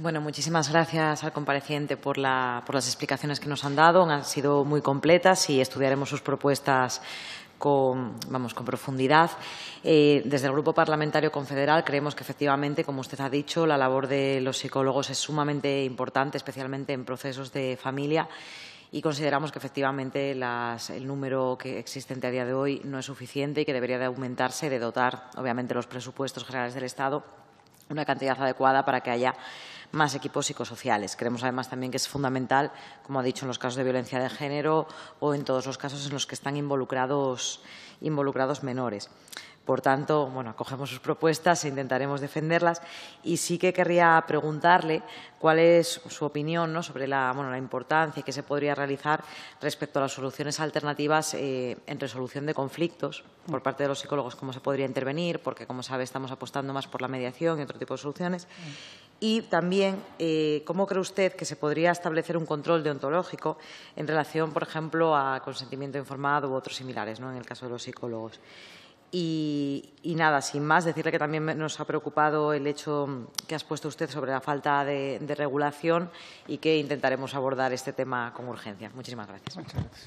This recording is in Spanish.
Bueno, muchísimas gracias al compareciente por, las explicaciones que nos han dado. Han sido muy completas y estudiaremos sus propuestas con, vamos, con profundidad. Eh, desde el Grupo Parlamentario Confederal creemos que, efectivamente, como usted ha dicho, la labor de los psicólogos es sumamente importante, especialmente en procesos de familia y consideramos que efectivamente el número que existe a día de hoy no es suficiente y que debería de aumentarse, de dotar, obviamente, los presupuestos generales del Estado una cantidad adecuada para que haya más equipos psicosociales. Creemos además también que es fundamental, como ha dicho, en los casos de violencia de género o en todos los casos en los que están involucrados, menores. Por tanto, bueno, acogemos sus propuestas e intentaremos defenderlas. Y sí que querría preguntarle cuál es su opinión sobre la, bueno, la importancia que se podría realizar respecto a las soluciones alternativas eh, en resolución de conflictos por parte de los psicólogos, cómo se podría intervenir, porque, como sabe, estamos apostando más por la mediación y otro tipo de soluciones. Y también, eh, ¿cómo cree usted que se podría establecer un control deontológico en relación, por ejemplo, a consentimiento informado u otros similares, en el caso de los psicólogos? Y, nada, sin más, decirle que también nos ha preocupado el hecho que has puesto usted sobre la falta de, regulación y que intentaremos abordar este tema con urgencia. Muchísimas gracias.